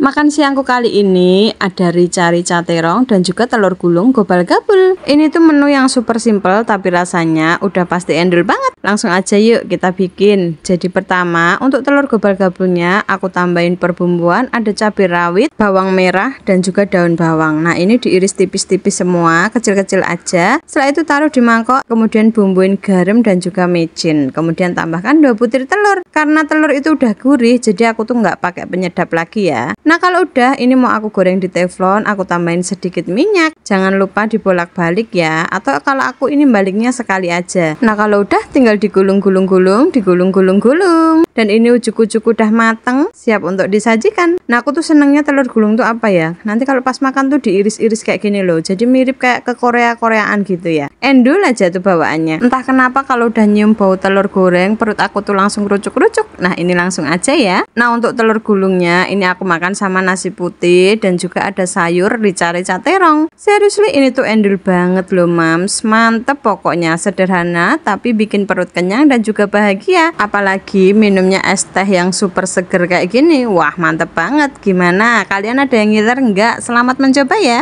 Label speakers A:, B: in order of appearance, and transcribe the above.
A: Makan siangku kali ini ada rica-rica terong dan juga telur gulung gobal gabul. Ini tuh menu yang super simple tapi rasanya udah pasti endul banget. Langsung aja yuk kita bikin. Jadi pertama untuk telur gobal gabulnya aku tambahin perbumbuan ada cabai rawit, bawang merah dan juga daun bawang. Nah ini diiris tipis-tipis semua, kecil-kecil aja. Setelah itu taruh di mangkok, kemudian bumbuin garam dan juga micin Kemudian tambahkan dua butir telur. Karena telur itu udah gurih, jadi aku tuh nggak pakai penyedap lagi ya. Nah kalau udah ini mau aku goreng di teflon aku tambahin sedikit minyak Jangan lupa dibolak-balik ya Atau kalau aku ini baliknya sekali aja Nah kalau udah tinggal digulung-gulung-gulung Digulung-gulung-gulung dan ini ujuk-ujuk udah mateng siap untuk disajikan nah aku tuh senengnya telur gulung tuh apa ya nanti kalau pas makan tuh diiris-iris kayak gini loh jadi mirip kayak ke Korea-Koreaan gitu ya endul aja tuh bawaannya entah kenapa kalau udah nyium bau telur goreng perut aku tuh langsung rucuk-rucuk. nah ini langsung aja ya nah untuk telur gulungnya ini aku makan sama nasi putih dan juga ada sayur dicari rica terong seriously ini tuh endul banget loh mams mantep pokoknya sederhana tapi bikin perut kenyang dan juga bahagia apalagi minum minumnya es teh yang super seger kayak gini wah mantep banget gimana kalian ada yang ngiler enggak? selamat mencoba ya